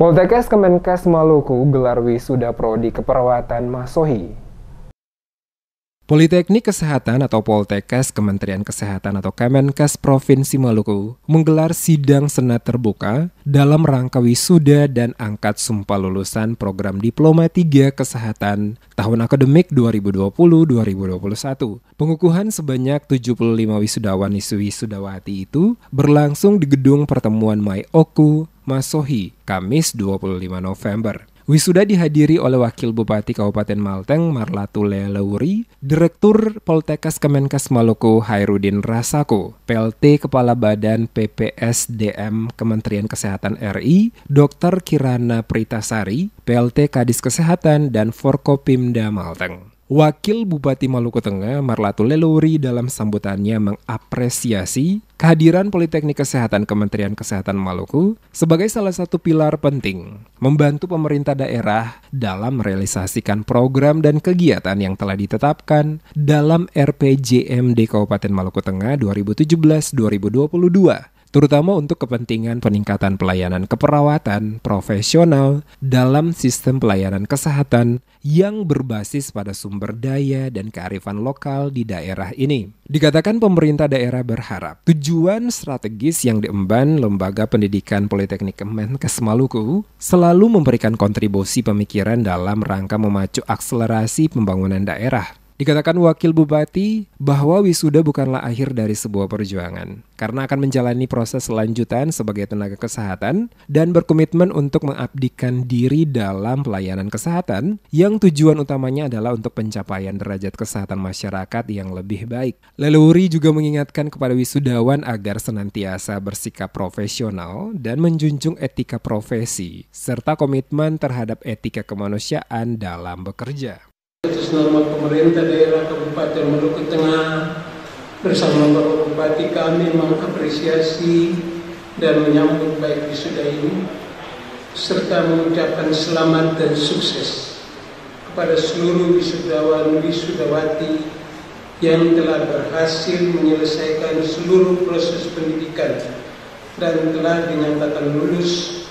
Poltekkes Kemenkes Maluku gelar wisuda prodi keperawatan Masohi Politeknik Kesehatan atau Poltekkes Kementerian Kesehatan atau Kemenkes Provinsi Maluku menggelar sidang senat terbuka dalam rangka wisuda dan angkat sumpah lulusan program Diploma 3 Kesehatan tahun akademik 2020-2021. Pengukuhan sebanyak 75 wisudawan wisudawati itu berlangsung di gedung pertemuan Maioku, Masohi, Kamis 25 November. Wisuda dihadiri oleh Wakil Bupati Kabupaten Malteng Marlatu Lauri, Direktur Poltekas Kemenkes Maluku Hairudin Rasako, PLT Kepala Badan PPSDM Kementerian Kesehatan RI, Dr. Kirana Pritasari, PLT Kadis Kesehatan dan Forkopimda Malteng. Wakil Bupati Maluku Tengah Marlatu leluri dalam sambutannya mengapresiasi kehadiran Politeknik Kesehatan Kementerian Kesehatan Maluku sebagai salah satu pilar penting membantu pemerintah daerah dalam merealisasikan program dan kegiatan yang telah ditetapkan dalam RPJMD Kabupaten Maluku Tengah 2017-2022 terutama untuk kepentingan peningkatan pelayanan keperawatan profesional dalam sistem pelayanan kesehatan yang berbasis pada sumber daya dan kearifan lokal di daerah ini. Dikatakan pemerintah daerah berharap tujuan strategis yang diemban Lembaga Pendidikan Politeknik Kemenkes Maluku selalu memberikan kontribusi pemikiran dalam rangka memacu akselerasi pembangunan daerah Dikatakan Wakil Bupati bahwa wisuda bukanlah akhir dari sebuah perjuangan, karena akan menjalani proses lanjutan sebagai tenaga kesehatan dan berkomitmen untuk mengabdikan diri dalam pelayanan kesehatan yang tujuan utamanya adalah untuk pencapaian derajat kesehatan masyarakat yang lebih baik. Leluri juga mengingatkan kepada wisudawan agar senantiasa bersikap profesional dan menjunjung etika profesi, serta komitmen terhadap etika kemanusiaan dalam bekerja atas nama pemerintah daerah Kabupaten Maluku Tengah bersama Bapak Bupati kami mengapresiasi dan menyambut baik wisuda ini serta mengucapkan selamat dan sukses kepada seluruh wisudawan wisudawati yang telah berhasil menyelesaikan seluruh proses pendidikan dan telah dinyatakan lulus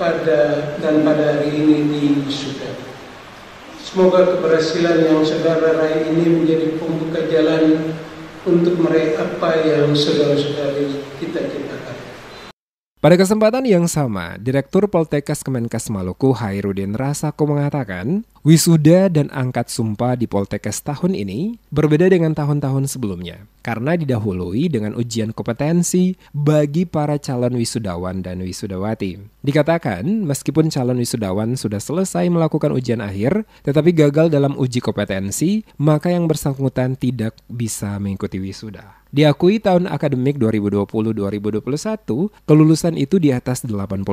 pada dan pada hari ini di wisuda. Semoga keberhasilan yang saudara raih ini menjadi pembuka jalan untuk meraih apa yang saudara-saudari kita ciptakan. Pada kesempatan yang sama, Direktur Poltekkes Kemenkes Maluku Hairudin Rasako mengatakan, wisuda dan angkat sumpah di Poltekkes tahun ini berbeda dengan tahun-tahun sebelumnya karena didahului dengan ujian kompetensi bagi para calon wisudawan dan wisudawati. Dikatakan, meskipun calon wisudawan sudah selesai melakukan ujian akhir, tetapi gagal dalam uji kompetensi, maka yang bersangkutan tidak bisa mengikuti wisuda. Diakui tahun akademik 2020-2021, kelulusan itu di atas 80%.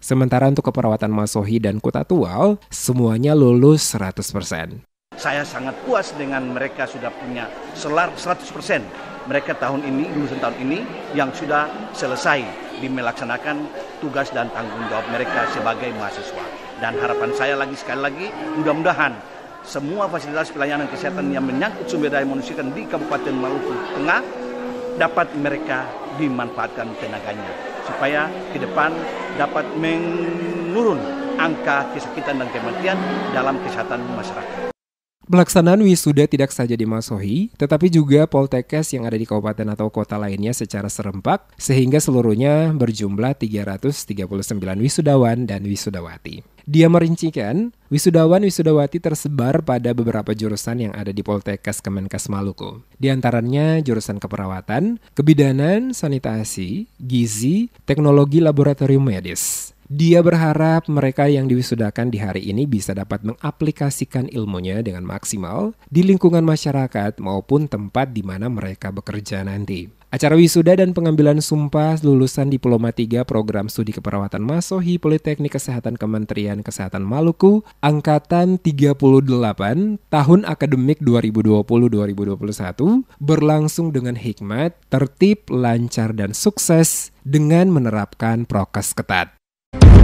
Sementara untuk keperawatan masohi dan kota tual, semuanya lulus 100%. Saya sangat puas dengan mereka sudah punya selar 100% mereka tahun ini, lulusan tahun ini yang sudah selesai dimelaksanakan tugas dan tanggung jawab mereka sebagai mahasiswa. Dan harapan saya lagi sekali lagi, mudah-mudahan semua fasilitas pelayanan kesehatan yang menyangkut sumber daya manusia di Kabupaten Maluku Tengah dapat mereka dimanfaatkan tenaganya supaya ke depan dapat menurun angka kesakitan dan kematian dalam kesehatan masyarakat. Pelaksanaan wisuda tidak saja di tetapi juga poltekkes yang ada di kabupaten atau kota lainnya secara serempak, sehingga seluruhnya berjumlah 339 wisudawan dan wisudawati. Dia merincikan, wisudawan-wisudawati tersebar pada beberapa jurusan yang ada di Poltekkes Kemenkes Maluku. Di antaranya jurusan keperawatan, kebidanan, sanitasi, gizi, teknologi laboratorium medis. Dia berharap mereka yang diwisudakan di hari ini bisa dapat mengaplikasikan ilmunya dengan maksimal di lingkungan masyarakat maupun tempat di mana mereka bekerja nanti. Acara wisuda dan pengambilan sumpah lulusan Diploma 3 Program Studi Keperawatan Masohi Politeknik Kesehatan Kementerian Kesehatan Maluku Angkatan 38 tahun akademik 2020-2021 berlangsung dengan hikmat, tertib, lancar, dan sukses dengan menerapkan prokes ketat. you